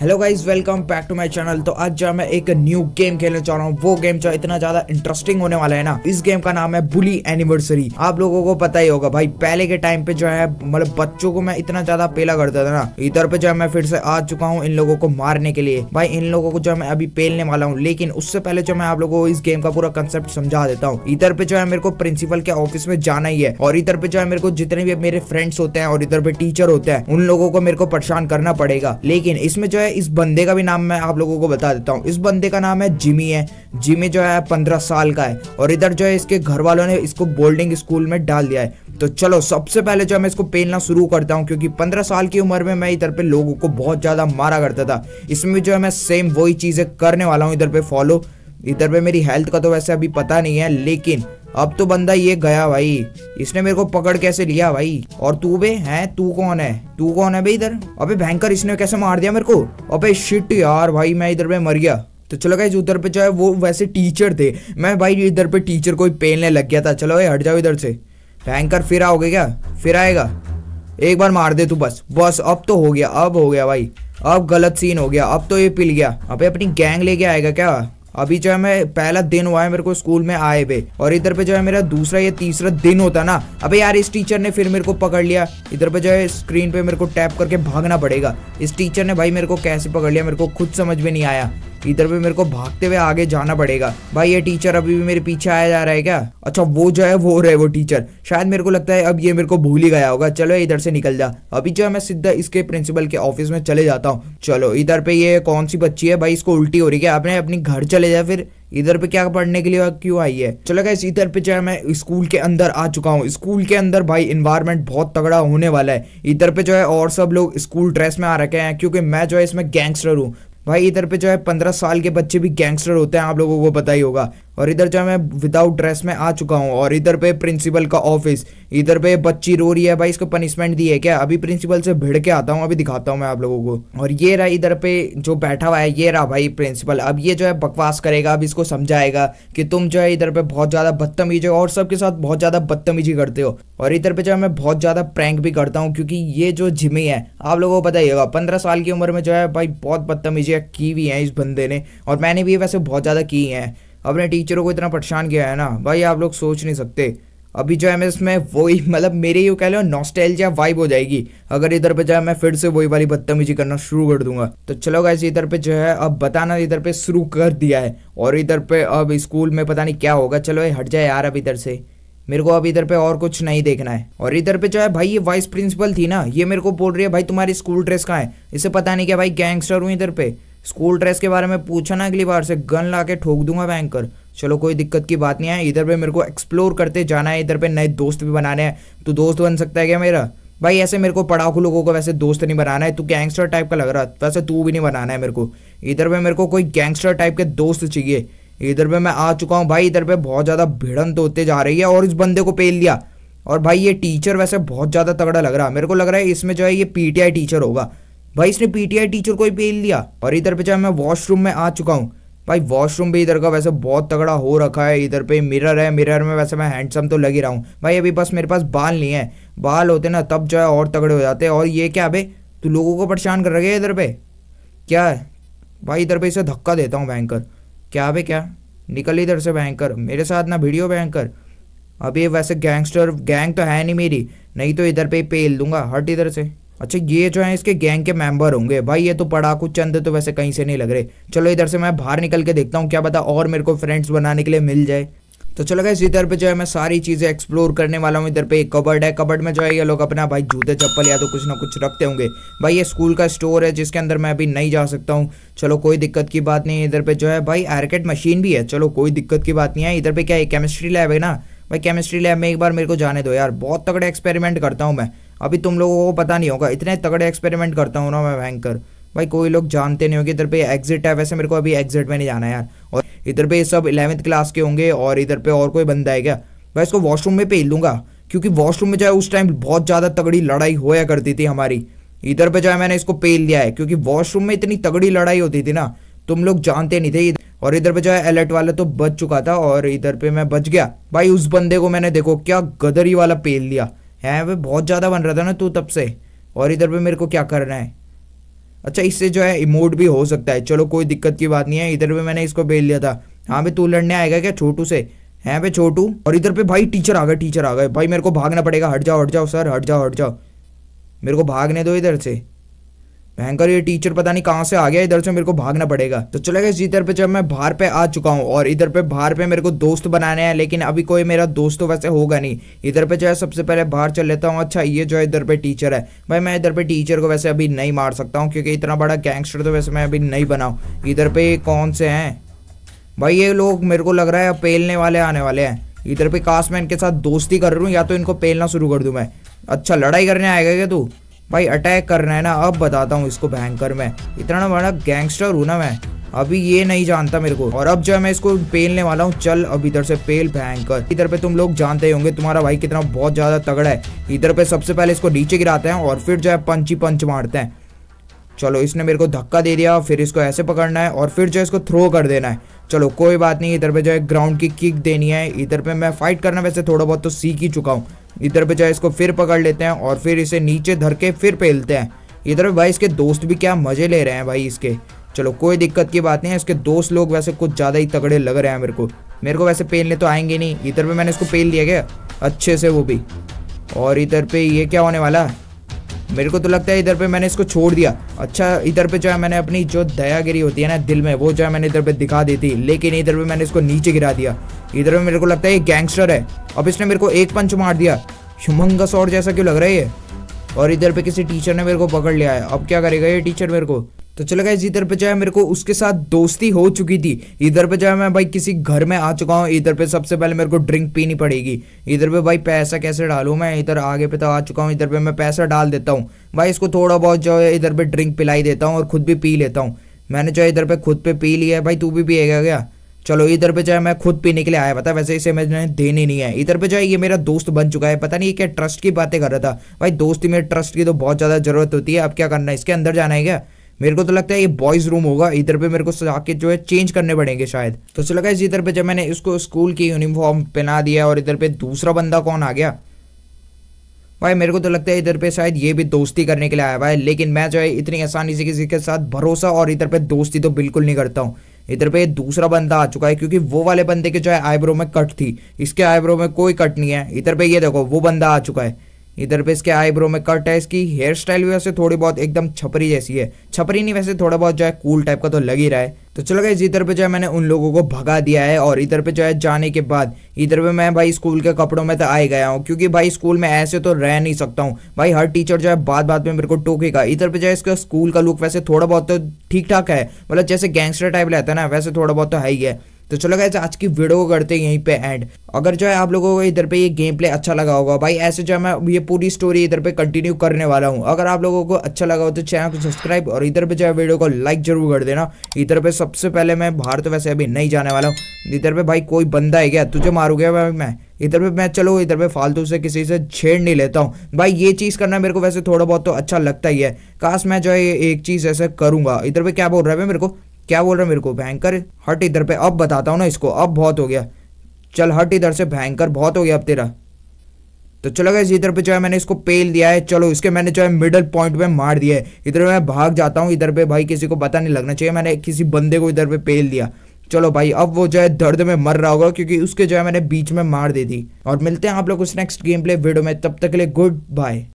hello guys welcome back to my channel तो आज जो मैं एक न्यू गेम खेलने चाह रहा हूँ वो गेम जो इतना ज्यादा इंटरेस्टिंग होने वाला है ना इस गेम का नाम है बुली एनिवर्सरी आप लोगों को पता ही होगा भाई पहले के टाइम पे जो है मतलब बच्चों को मैं इतना ज्यादा पेला करता था ना इधर पे जो है मैं फिर से आ चुका हूँ इन लोगों को मारने के लिए भाई इन लोगों को जो मैं अभी पेलने वाला हूँ लेकिन उससे पहले जो मैं आप लोगों को इस गेम का पूरा कंसेप्ट समझा देता हूँ इधर पे जो है मेरे को प्रिंसिपल के ऑफिस में जाना ही है और इधर पे जो है मेरे को जितने भी मेरे फ्रेंड्स होते हैं और इधर पे टीचर होते हैं उन लोगों को मेरे को परेशान करना पड़ेगा लेकिन इसमें जो है है इस बंदे का भी नाम मैं आप लोगों को बता देता हूँ इस बंदे का नाम है जिमी है जिमी जो है पंद्रह साल का है और इधर जो है इसके घर वालों ने इसको बोल्डिंग स्कूल में डाल दिया है तो चलो सबसे पहले जो है मैं इसको पेलना शुरू करता हूँ क्योंकि पंद्रह साल की उम्र में मैं इधर पे लोगों को बहुत ज़्यादा मारा करता था इसमें जो है मैं सेम वही चीज़ें करने वाला हूँ इधर पे फॉलो इधर पे मेरी हेल्थ का तो वैसे अभी पता नहीं है लेकिन अब तो बंदा ये गया भाई इसने मेरे को पकड़ कैसे लिया भाई और तू बे है तू कौन है तू कौन है भाई इधर अबे भयंकर इसने कैसे मार दिया मेरे को अबे शिट यार भाई मैं इधर पे मर गया तो चलो गाइज उधर पे जो है वो वैसे टीचर थे मैं भाई इधर पे टीचर को पेलने लग गया था चलो भाई हट जाओ इधर से भयंकर फिर आओगे क्या फिर आएगा एक बार मार दे तू बस बस अब तो हो गया अब हो गया भाई अब गलत सीन हो गया अब तो ये पिल गया अबे अपनी गैंग लेके आएगा क्या अभी जो है मैं पहला दिन हुआ है मेरे को स्कूल में आए हुए और इधर पे जो है मेरा दूसरा या तीसरा दिन होता ना अबे यार इस टीचर ने फिर मेरे को पकड़ लिया इधर पे जो है स्क्रीन पे मेरे को टैप करके भागना पड़ेगा इस टीचर ने भाई मेरे को कैसे पकड़ लिया मेरे को खुद समझ में नहीं आया इधर भी मेरे को भागते हुए आगे जाना पड़ेगा भाई ये टीचर अभी भी मेरे पीछे आया जा रहा है क्या अच्छा वो जो है वो रहे वो टीचर शायद मेरे को लगता है अब ये मेरे को भूल ही गया होगा चलो इधर से निकल जा अभी जो है मैं सीधा इसके प्रिंसिपल के ऑफिस में चले जाता हूँ चलो इधर पे ये कौन सी बच्ची है भाई इसको उल्टी हो रही है आपने अपनी घर चले जाए फिर इधर पे क्या पढ़ने के लिए क्यों आई है चलो गाइस इधर पे जो है मैं स्कूल के अंदर आ चुका हूँ स्कूल के अंदर भाई इन्वायरमेंट बहुत तगड़ा होने वाला है इधर पे जो है और सब लोग स्कूल ड्रेस में आ रखे हैं क्योंकि मैं जो है इसमें गैंगस्टर हूँ भाई इधर पे जो है पंद्रह साल के बच्चे भी गैंगस्टर होते हैं आप लोगों को पता ही होगा और इधर जो मैं विदाउट ड्रेस में आ चुका हूँ और इधर पे प्रिंसिपल का ऑफिस इधर पे बच्ची रो रही है भाई इसको पनिशमेंट दी है क्या अभी प्रिंसिपल से भिड़ के आता हूँ अभी दिखाता हूँ मैं आप लोगों को और ये रहा इधर पे जो बैठा हुआ है ये रहा भाई प्रिंसिपल अब ये जो है बकवास करेगा अब इसको समझाएगा कि तुम जो है इधर पे बहुत ज़्यादा बदतमीजी और सबके साथ बहुत ज़्यादा बदतमीजी करते हो और इधर पे जो है मैं बहुत ज़्यादा प्रैंक भी करता हूँ क्योंकि ये जो जिमी है आप लोगों को पता ही होगा पंद्रह साल की उम्र में जो है भाई बहुत बदतमीजियाँ की हुई है इस बंदे ने और मैंने भी वैसे बहुत ज़्यादा की हैं अपने टीचरों को इतना परेशान किया है ना भाई आप लोग सोच नहीं सकते अभी जो है मैं इसमें वही मतलब मेरे यू कह लो नॉस्टैल्जिया वाइब हो जाएगी अगर इधर पे जो है मैं फिर से वही वाली बदतमीजी करना शुरू कर दूंगा तो चलो गाइस इधर पे जो है अब बताना इधर पे शुरू कर दिया है और इधर पे अब स्कूल में पता नहीं क्या होगा चलो ये हट जाए यार अब इधर से मेरे को अब इधर पे और कुछ नहीं देखना है और इधर पे जो है भाई ये वाइस प्रिंसिपल थी ना ये मेरे को बोल रही है भाई तुम्हारी स्कूल ड्रेस कहाँ है इसे पता नहीं क्या भाई गैंगस्टर हूँ इधर पे स्कूल ड्रेस के बारे में पूछा ना अगली बार से गन ला के ठोक दूंगा बैंकर चलो कोई दिक्कत की बात नहीं है इधर पे मेरे को एक्सप्लोर करते जाना है इधर पे नए दोस्त भी बनाने हैं तो दोस्त बन सकता है क्या मेरा भाई ऐसे मेरे को पढ़ाकू लोगों को वैसे दोस्त नहीं बनाना है तू गैंगस्टर टाइप का लग रहा है वैसे तू भी नहीं बनाना है मेरे को इधर पे मेरे को कोई गैंगस्टर टाइप के दोस्त चाहिए इधर पे मैं आ चुका हूँ भाई इधर पे बहुत ज़्यादा तो होते जा रही है और इस बंदे को पेल लिया और भाई ये टीचर वैसे बहुत ज़्यादा तगड़ा लग रहा मेरे को लग रहा है इसमें जो है ये पीटीआई टीचर होगा भाई इसने पीटीआई टीचर को ही पेल लिया और इधर पे चाहे मैं वॉशरूम में आ चुका हूँ भाई वॉशरूम भी इधर का वैसे बहुत तगड़ा हो रखा है इधर पे मिरर है मिरर में वैसे मैं हैंडसम तो लग ही रहा हूँ भाई अभी बस मेरे पास बाल नहीं है बाल होते ना तब जो है और तगड़े हो जाते हैं और ये क्या भाई तू लोगों को परेशान कर रखे इधर पे क्या है भाई इधर पे इसे धक्का देता हूँ भयंकर क्या भाई क्या निकल इधर से भयंकर मेरे साथ ना वीडियो भयंकर अभी वैसे गैंगस्टर गैंग तो है नहीं मेरी नहीं तो इधर पे ही पेल दूंगा हट इधर से अच्छा ये जो है इसके गैंग के मेंबर होंगे भाई ये तो पड़ाकू चंद तो वैसे कहीं से नहीं लग रहे चलो इधर से मैं बाहर निकल के देखता हूँ क्या पता और मेरे को फ्रेंड्स बनाने के लिए मिल जाए तो चलो गए इधर पे जो है मैं सारी चीज़ें एक्सप्लोर करने वाला हूँ इधर पे एक कबर्ड है कबर्ड में जो है ये लोग अपना भाई जूते चप्पल या तो कुछ ना कुछ रखते होंगे भाई ये स्कूल का स्टोर है जिसके अंदर मैं अभी नहीं जा सकता हूँ चलो कोई दिक्कत की बात नहीं इधर पे जो है भाई एयरकेट मशीन भी है चलो कोई दिक्कत की बात नहीं है इधर पे क्या है केमिस्ट्री लैब है ना भाई केमिस्ट्री लैब में एक बार मेरे को जाने दो यार बहुत तगड़े एक्सपेरिमेंट करता हूँ मैं अभी तुम लोगों को पता नहीं होगा इतने तगड़े एक्सपेरिमेंट करता हूँ ना मैं भयंकर भाई कोई लोग जानते नहीं होंगे इधर पे एग्जिट है वैसे मेरे को अभी एग्जिट में नहीं जाना यार और इधर पे सब इलेवंथ क्लास के होंगे और इधर पे और कोई बंदा है क्या भाई इसको वॉशरूम में पेल लूंगा क्योंकि वॉशरूम में जो है उस टाइम बहुत ज़्यादा तगड़ी लड़ाई होया करती थी हमारी इधर पे जो है मैंने इसको पेल दिया है क्योंकि वॉशरूम में इतनी तगड़ी लड़ाई होती थी ना तुम लोग जानते नहीं थे और इधर पे जो है अलर्ट वाला तो बच चुका था और इधर पे मैं बच गया भाई उस बंदे को मैंने देखो क्या गदरी वाला पेल लिया है वे बहुत ज़्यादा बन रहा था ना तू तब से और इधर पे मेरे को क्या करना है अच्छा इससे जो है इमोट भी हो सकता है चलो कोई दिक्कत की बात नहीं है इधर पे मैंने इसको बेल लिया था हाँ भाई तू लड़ने आएगा क्या छोटू से है भाई छोटू और इधर पे भाई टीचर आ गए टीचर आ गए भाई मेरे को भागना पड़ेगा हट जाओ हट जाओ सर हट जाओ हट जाओ मेरे को भागने दो इधर से भयंकर ये टीचर पता नहीं कहाँ से आ गया इधर से मेरे को भागना पड़ेगा तो चले गए इधर पे जब मैं बाहर पे आ चुका हूँ और इधर पे बाहर पे मेरे को दोस्त बनाने हैं लेकिन अभी कोई मेरा दोस्त तो वैसे होगा नहीं इधर पे जो है सबसे पहले बाहर चल लेता हूँ अच्छा ये जो है इधर पे टीचर है भाई मैं इधर पे टीचर को वैसे अभी नहीं मार सकता हूँ क्योंकि इतना बड़ा गैंगस्टर तो वैसे मैं अभी नहीं बनाऊँ इधर पे कौन से हैं भाई ये लोग मेरे को लग रहा है पेलने वाले आने वाले हैं इधर पे कास्ट मैं इनके साथ दोस्ती कर रहा हूँ या तो इनको पेलना शुरू कर दूँ मैं अच्छा लड़ाई करने आएगा क्या तू भाई अटैक करना है ना अब बताता हूँ इसको भयंकर में इतना ना बड़ा गैंगस्टर हूँ ना मैं अभी ये नहीं जानता मेरे को और अब जो है मैं इसको पेलने वाला हूँ चल अब इधर से पेल भयंकर इधर पे तुम लोग जानते ही होंगे तुम्हारा भाई कितना बहुत ज्यादा तगड़ा है इधर पे सबसे पहले इसको नीचे गिराते हैं और फिर जो है पंची पंच मारते हैं चलो इसने मेरे को धक्का दे दिया फिर इसको ऐसे पकड़ना है और फिर जो है इसको थ्रो कर देना है चलो कोई बात नहीं इधर पे जो है ग्राउंड की किक देनी है इधर पे मैं फाइट करना वैसे थोड़ा बहुत तो सीख ही चुका हूँ इधर पे जाए इसको फिर पकड़ लेते हैं और फिर इसे नीचे धर के फिर पेलते हैं इधर पे भाई इसके दोस्त भी क्या मज़े ले रहे हैं भाई इसके चलो कोई दिक्कत की बात नहीं है इसके दोस्त लोग वैसे कुछ ज़्यादा ही तगड़े लग रहे हैं मेरे को मेरे को वैसे पेलने तो आएंगे नहीं इधर पे मैंने इसको पेल दिया गया अच्छे से वो भी और इधर पे ये क्या होने वाला है मेरे को तो लगता है इधर पे मैंने इसको छोड़ दिया अच्छा इधर पे जो है मैंने अपनी जो दयागिरी होती है ना दिल में वो जो है मैंने इधर पे दिखा दी थी लेकिन इधर पे मैंने इसको नीचे गिरा दिया इधर पे मेरे को लगता है ये गैंगस्टर है अब इसने मेरे को एक पंच मार दिया शुमंगस और जैसा क्यों लग रहा है ये और इधर पे किसी टीचर ने मेरे को पकड़ लिया है अब क्या करेगा ये टीचर मेरे को तो चलो गाइज इधर पे जो है मेरे को उसके साथ दोस्ती हो चुकी थी इधर पे जो है मैं भाई किसी घर में आ चुका हूँ इधर पे सबसे पहले मेरे को ड्रिंक पीनी पड़ेगी इधर पे भाई पैसा कैसे डालूँ मैं इधर आगे पे तो आ चुका हूँ इधर पे मैं पैसा डाल देता हूँ भाई इसको थोड़ा बहुत जो है इधर पे ड्रिंक पिलाई देता हूँ और खुद भी पी लेता हूँ मैंने जो है इधर पे खुद पे पी लिया है भाई तू भी पिएगा क्या चलो इधर पे जो है मैं खुद पीने के लिए आया पता वैसे इसे मैंने देनी नहीं है इधर पे जो है ये मेरा दोस्त बन चुका है पता नहीं क्या ट्रस्ट की बातें कर रहा था भाई दोस्ती में ट्रस्ट की तो बहुत ज़्यादा जरूरत होती है अब क्या करना है इसके अंदर जाना है क्या मेरे को तो लगता है ये बॉयज़ रूम होगा इधर पे मेरे को के जो है चेंज करने पड़ेंगे शायद तो चलो गैस इधर पे जब मैंने इसको स्कूल की यूनिफॉर्म पहना दिया और इधर पे दूसरा बंदा कौन आ गया भाई मेरे को तो लगता है इधर पे शायद ये भी दोस्ती करने के लिए आया भाई लेकिन मैं जो है इतनी आसानी से किसी के साथ भरोसा और इधर पे दोस्ती तो बिल्कुल नहीं करता हूँ इधर पे दूसरा बंदा आ चुका है क्योंकि वो वाले बंदे के जो है आईब्रो में कट थी इसके आईब्रो में कोई कट नहीं है इधर पे ये देखो वो बंदा आ चुका है इधर पे इसके आईब्रो में कट है इसकी हेयर स्टाइल भी वैसे थोड़ी बहुत एकदम छपरी जैसी है छपरी नहीं वैसे थोड़ा बहुत जो है कूल टाइप का तो लग ही रहा है तो चलो गए इधर पे जो है मैंने उन लोगों को भगा दिया है और इधर पे जो है जाने के बाद इधर पे मैं भाई स्कूल के कपड़ों में तो आ गया हूँ क्योंकि भाई स्कूल में ऐसे तो रह नहीं सकता हूँ भाई हर टीचर जो है बात बात में मेरे को टोकेगा इधर पे जो है इसका स्कूल का लुक वैसे थोड़ा बहुत तो ठीक ठाक है मतलब जैसे गैंगस्टर टाइप रहता है ना वैसे थोड़ा बहुत तो है ही है तो चलो गए आज की वीडियो को करते हैं यहीं पे एंड अगर जो है आप लोगों को इधर पे ये गेम प्ले अच्छा लगा होगा भाई ऐसे जो है मैं ये पूरी स्टोरी इधर पे कंटिन्यू करने वाला हूँ अगर आप लोगों को अच्छा लगा हो तो चैनल को सब्सक्राइब और इधर पे जो है वीडियो को लाइक जरूर कर देना इधर पे सबसे पहले मैं बाहर तो वैसे अभी नहीं जाने वाला हूँ इधर पे भाई कोई बंदा है क्या तुझे गया भाई मैं इधर पे मैं चलो इधर पे फालतू से किसी से छेड़ नहीं लेता हूँ भाई ये चीज़ करना मेरे को वैसे थोड़ा बहुत तो अच्छा लगता ही है काश मैं जो है एक चीज़ ऐसे करूँगा इधर पे क्या बोल रहा है मेरे को क्या बोल रहा है मेरे को भयंकर हट इधर पे अब बताता हूँ ना इसको अब बहुत हो गया चल हट इधर से भयंकर बहुत हो गया अब तेरा तो चलो गए इधर पे जो है मैंने इसको पेल दिया है चलो इसके मैंने जो है मिडल पॉइंट पे मार दिया है इधर मैं भाग जाता हूँ इधर पे भाई किसी को पता नहीं लगना चाहिए मैंने किसी बंदे को इधर पे पेल दिया चलो भाई अब वो जो है दर्द में मर रहा होगा क्योंकि उसके जो है मैंने बीच में मार दे दी और मिलते हैं आप लोग उस नेक्स्ट गेम प्ले वीडियो में तब तक के लिए गुड बाय